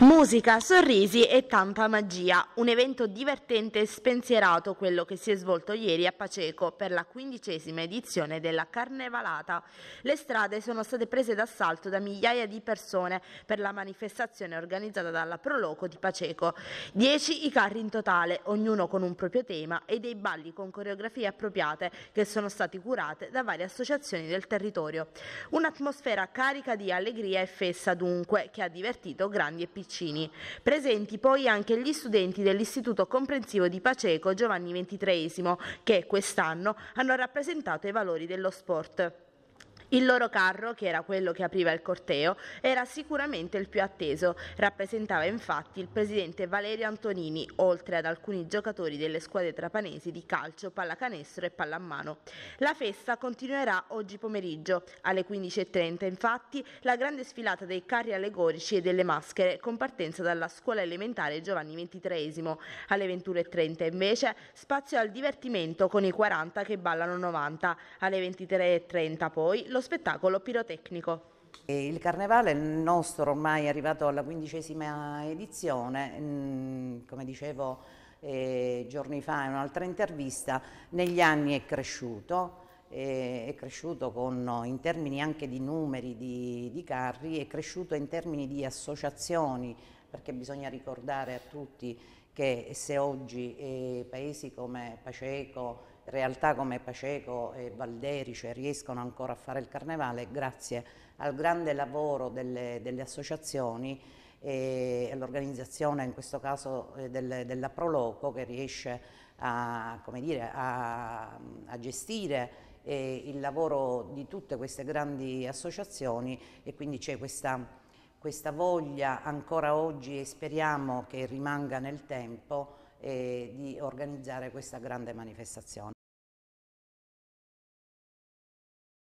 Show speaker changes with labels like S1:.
S1: Musica, sorrisi e tanta magia. Un evento divertente e spensierato quello che si è svolto ieri a Paceco per la quindicesima edizione della Carnevalata. Le strade sono state prese d'assalto da migliaia di persone per la manifestazione organizzata dalla Proloco di Paceco. Dieci i carri in totale, ognuno con un proprio tema e dei balli con coreografie appropriate che sono stati curate da varie associazioni del territorio. Un'atmosfera carica di allegria e festa dunque che ha divertito grandi e piccoli vicini. Presenti poi anche gli studenti dell'Istituto Comprensivo di Paceco Giovanni XXIII che quest'anno hanno rappresentato i valori dello sport. Il loro carro, che era quello che apriva il corteo, era sicuramente il più atteso, rappresentava infatti il presidente Valerio Antonini, oltre ad alcuni giocatori delle squadre trapanesi di calcio, pallacanestro e pallamano. La festa continuerà oggi pomeriggio. Alle 15.30 infatti la grande sfilata dei carri allegorici e delle maschere con partenza dalla scuola elementare Giovanni XXIII. Alle 21.30 invece spazio al divertimento con i 40 che ballano 90. Alle 23.30 poi lo spettacolo pirotecnico.
S2: Il carnevale nostro ormai è arrivato alla quindicesima edizione, mm, come dicevo eh, giorni fa in un'altra intervista, negli anni è cresciuto, eh, è cresciuto con, in termini anche di numeri di, di carri, è cresciuto in termini di associazioni, perché bisogna ricordare a tutti che se oggi eh, paesi come Paceco, realtà come Paceco e Valderice cioè, riescono ancora a fare il carnevale grazie al grande lavoro delle, delle associazioni e all'organizzazione in questo caso eh, del, della Proloco che riesce a, dire, a, a gestire eh, il lavoro di tutte queste grandi associazioni e quindi c'è questa questa voglia ancora oggi e speriamo che rimanga nel tempo eh, di organizzare questa grande manifestazione.